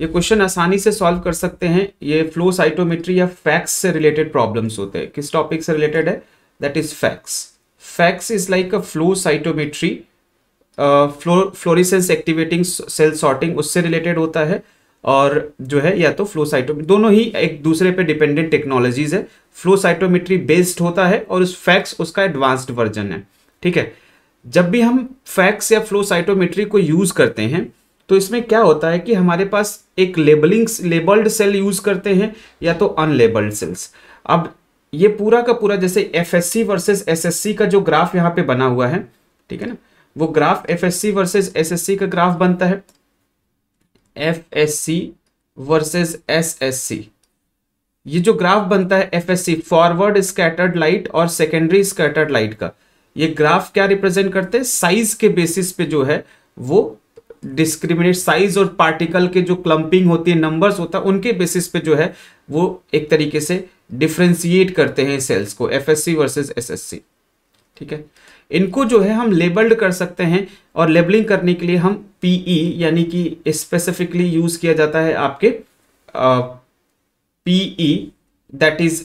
ये क्वेश्चन आसानी से सॉल्व कर सकते हैं ये फ्लो साइटोमेट्री या फैक्स से रिलेटेड प्रॉब्लम्स होते हैं किस टॉपिक से रिलेटेड है that is FACS FACS is like a flow cytometry flow fluorescence activating cell sorting उससे रिलेटेड होता है और जो है या तो फ्लो साइटोमेट्री दोनों ही एक दूसरे पे डिपेंडेंट टेक्नोलॉजीज है फ्लो साइटोमेट्री बेस्ड होता है और उस फैक्स उसका एडवांस्ड वर्जन है ठीक है जब भी हम फैक्स या फ्लो साइटोमेट्री को यूज़ करते हैं तो इसमें क्या होता है कि हमारे पास एक लेबलिंग लेबल्ड सेल यूज करते हैं या तो अनलेबल्ड सेल्स अब ये पूरा का पूरा जैसे F S C versus S S C का जो ग्राफ यहाँ पे बना हुआ है ठीक है ना वो graph F S C versus S S C का ग्राफ बनता है F S C versus S S C ये जो ग्राफ बनता है F S C forward scattered light और सेकेंडरी स्कैटर्ड लाइट का ये ग्राफ क्या रिप्रेजेंट करते हैं साइज के बेसिस पे जो है वो डिस्क्रिमिनेट साइज और पार्टिकल के जो क्लंपिंग होती है नंबर्स होता है उनके बेसिस पे जो है वो एक तरीके से डिफ्रेंसिएट करते हैं सेल्स को F S C versus S S C ठीक है इनको जो है हम लेबल्ड कर सकते हैं और लेबलिंग करने के लिए हम पीई e, यानी कि स्पेसिफिकली यूज किया जाता है आपके पीई दैट इज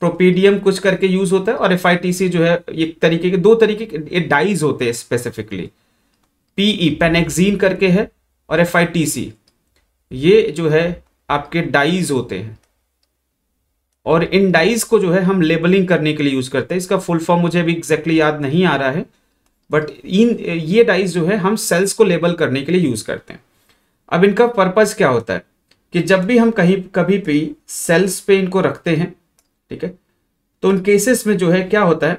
प्रोपीडियम कुछ करके यूज होता है और एफ जो है एक तरीके के दो तरीके के डाइज होते हैं स्पेसिफिकली पीई पेनेक्जीन e e e करके है और एफ आई टी सी ये जो है आपके डाइज होते हैं और इन डाइज को जो है हम लेबलिंग करने के लिए यूज करते हैं इसका फुल फॉर्म मुझे अभी एग्जैक्टली याद नहीं आ रहा है बट इन ये डाइज जो है हम सेल्स को लेबल करने के लिए यूज करते हैं अब इनका पर्पज क्या होता है कि जब भी हम कहीं कभी भी सेल्स पे इनको रखते हैं ठीक है तो उन केसेस में जो है क्या होता है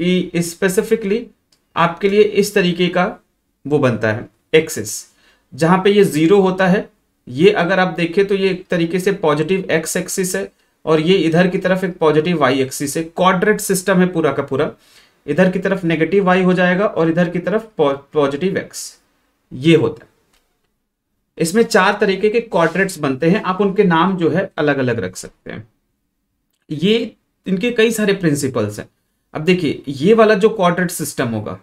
कि स्पेसिफिकली आपके लिए इस तरीके का वो बनता है एक्सेस जहां पे ये ज़ीरो होता है ये अगर आप देखें तो ये एक तरीके से पॉजिटिव एक्स एक्सिस है और ये इधर की तरफ एक पॉजिटिव वाई एक्सिस है क्वाड्रेट सिस्टम है पूरा का पूरा इधर की तरफ नेगेटिव वाई हो जाएगा और इधर की तरफ पॉजिटिव एक्स ये होता है इसमें चार तरीके के क्वाड्रेट्स बनते हैं आप उनके नाम जो है अलग अलग रख सकते हैं ये इनके कई सारे प्रिंसिपल्स हैं अब देखिए ये वाला जो क्वाड्रेट सिस्टम होगा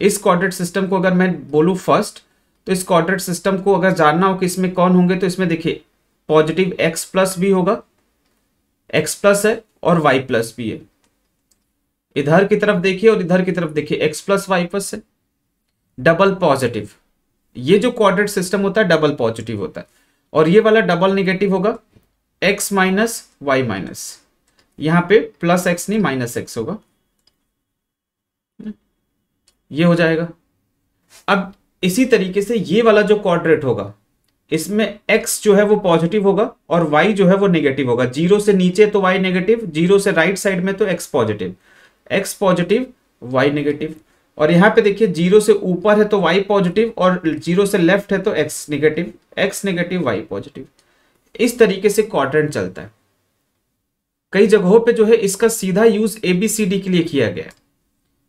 इस क्वाड्रेट सिस्टम को अगर मैं बोलूँ फर्स्ट तो इस क्वाड्रेट सिस्टम को अगर जानना हो कि इसमें कौन होंगे तो इसमें देखिए पॉजिटिव एक्स प्लस भी होगा एक्स प्लस है और वाई प्लस भी है इधर की तरफ देखिए और इधर की तरफ देखिए एक्स प्लस वाई प्लस है डबल पॉजिटिव ये जो क्वाड्रेट सिस्टम होता है डबल पॉजिटिव होता है और ये वाला डबल निगेटिव होगा एक्स माइनस वाई माइनस यहाँ पे प्लस एक्स नहीं माइनस एक्स होगा ये हो जाएगा अब इसी तरीके से ये वाला जो क्वाड्रेट होगा इसमें x जो है वो पॉजिटिव होगा और y जो है वो नेगेटिव होगा जीरो से नीचे तो y नेगेटिव जीरो से राइट साइड में तो x positive x positive y negative और यहाँ पे देखिए जीरो से ऊपर है तो y पॉजिटिव और जीरो से लेफ्ट है तो x negative x negative y positive इस तरीके से क्वाड्रेंट चलता है कई जगहों पे जो है इसका सीधा यूज एबीसीडी के लिए किया गया है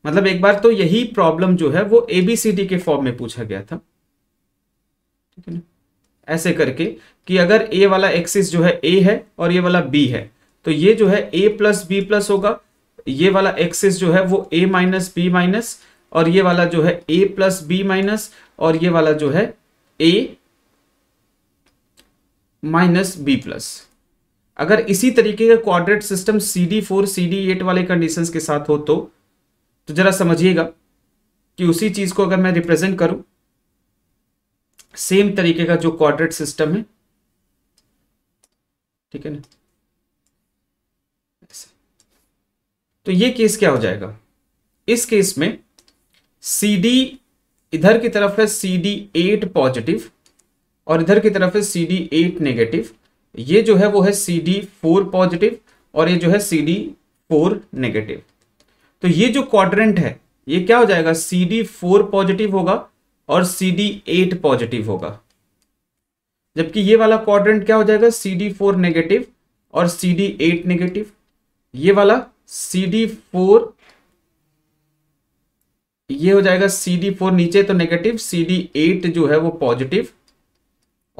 मतलब एक बार तो यही प्रॉब्लम जो है वो एबीसीडी के फॉर्म में पूछा गया था ठीक है ना ऐसे करके कि अगर ए वाला एक्सिस जो है ए है और ये वाला बी है तो ये जो है ए प्लस बी प्लस होगा ये वाला एक्सिस जो है वो ए माइनस बी माइनस और ये वाला जो है ए प्लस बी माइनस और ये वाला जो है ए माइनस बी प्लस अगर इसी तरीके का quadrant system C D four C D eight वाले कंडीशन के साथ हो तो तो जरा समझिएगा कि उसी चीज को अगर मैं रिप्रेजेंट करूं सेम तरीके का जो क्वाड्रेट सिस्टम है ठीक है ना तो ये केस क्या हो जाएगा इस केस में सी डी इधर की तरफ है सी डी एट पॉजिटिव और इधर की तरफ है सी डी एट नेगेटिव ये जो है वो है सी डी फोर पॉजिटिव और ये जो है सी डी फोर नेगेटिव तो ये जो क्वाड्रेंट है ये क्या हो जाएगा सी डी फोर पॉजिटिव होगा और सी डी एट पॉजिटिव होगा जबकि ये वाला क्वाड्रेंट क्या हो जाएगा सी डी फोर नेगेटिव और सी डी एट नेगेटिव ये वाला सी डी फोर ये हो जाएगा सी डी फोर नीचे तो नेगेटिव सी डी एट जो है वो पॉजिटिव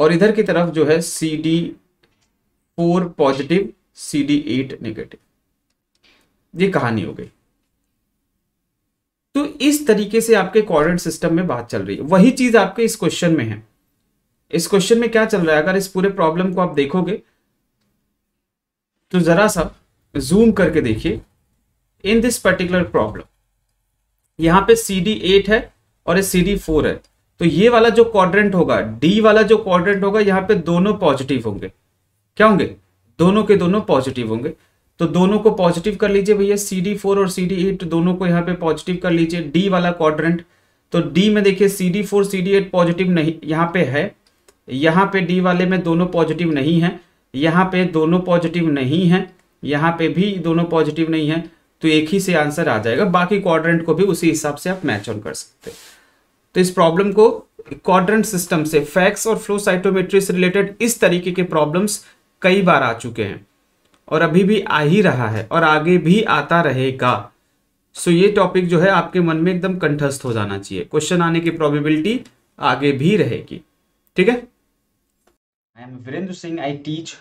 और इधर की तरफ जो है C D four positive C D eight negative ये कहानी हो गई इस तरीके से आपके कॉर्डिनेट सिस्टम में बात चल रही है वही चीज आपके इस क्वेश्चन में है इस क्वेश्चन में क्या चल रहा है अगर इस पूरे प्रॉब्लम को आप देखोगे तो जरा सा जूम करके देखिए इन दिस पर्टिकुलर प्रॉब्लम यहां पे सी डी एट है और सी डी फोर है तो ये वाला जो क्वाड्रेंट होगा डी वाला जो क्वाड्रेंट होगा यहां पे दोनों पॉजिटिव होंगे क्या होंगे दोनों के दोनों पॉजिटिव होंगे तो दोनों को पॉजिटिव कर लीजिए भैया सी डी फोर और सी डी एट दोनों को यहाँ पे पॉजिटिव कर लीजिए डी वाला क्वाड्रेंट तो डी में देखिए C D four C D eight positive नहीं यहाँ पे है यहाँ पे डी वाले में दोनों पॉजिटिव नहीं है यहाँ पे दोनों पॉजिटिव नहीं है यहाँ पे भी दोनों पॉजिटिव नहीं है तो एक ही से आंसर आ जाएगा बाकी क्वाड्रेंट को भी उसी हिसाब से आप मैच ऑन कर सकते तो इस प्रॉब्लम को क्वाड्रेंट सिस्टम से फैक्स और फ्लो साइटोमेट्री से रिलेटेड इस तरीके के प्रॉब्लम्स कई बार आ चुके हैं और अभी भी आ ही रहा है और आगे भी आता रहेगा सो ये टॉपिक जो है आपके मन में एकदम कंठस्थ हो जाना चाहिए क्वेश्चन आने की प्रोबेबिलिटी आगे भी रहेगी ठीक है I am Virendra Singh I teach